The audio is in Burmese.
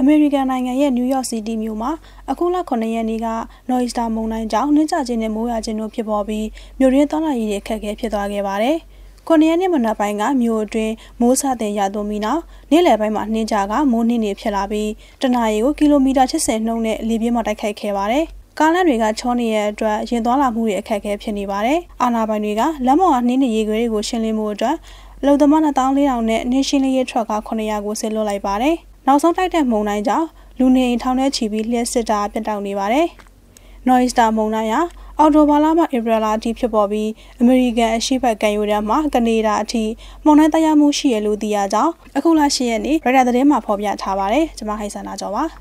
အမေရိကန်နိုင်ငံရဲ့နယူးယောက်စီးတီးမြို့မှာအခုလ9ရက်နေ့က Noistar မုန်တိုင်းကြောင့်နှင်းကျခြင်းနဲ့မိုးရွာခြင်းတို့ဖြစ်ပေါ်ပြီးမြို့ရင်းသွားလာရေးအခက်အခဲဖြစ်သွားခဲ့ပါတယ်။9ရက်နေ့မနက်ပိုင်းကမြို့အတွင်းမိုးစတင်ရွာသွန်းပြီးနောက်နေ့လယ်ပိုင်းမှာနှင်းကျကမိုးနှင်းတွေဖြစ်လာပြီးတနအရီကိုကီလိုမီတာ80နှုန်းနဲ့လေပြင်းမှတိုက်ခိုက်ခဲ့ပါတယ်။ကားလမ်းတွေကချောနေရတဲ့အတွက်ရင်သွားလာမှုတွေအခက်အခဲဖြစ်နေပါတယ်။အာနာပိုင်တွေကလမ်းပေါ်ကနှင်းနေရေခွေတွေကိုရှင်းလင်းမှုအတွက်လုံသမား2400နဲ့နှင်းရှင်းလင်းရေးထွက်က900ကိုဆင်းလွှတ်လိုက်ပါတယ်။နောက်ဆုံးတိုက်တဲ့မုံတိုင်းကြောင့်လူနေအိမ်ထောင်ထဲချီပြီးလျှက်စစ်တာပြတ်တောက်နေပါတယ်။ Noista မုံတိုင်းဟာအော်တိုဘာလမှဧပြီလအထိဖြစ်ပေါ်ပြီးအမေရိကန်အရှေ့ဘက်ကမ်းရိုးတန်းမှကနေဒါအထိမုန်တိုင်းတရားမှုရှိရလို့သိရကြောင်းအခုလ10ရက်နေ့ရတာသတင်းမှာဖော်ပြထားပါတယ်။ကျွန်မဟိုင်ဆန္ဒကျော်ပါ။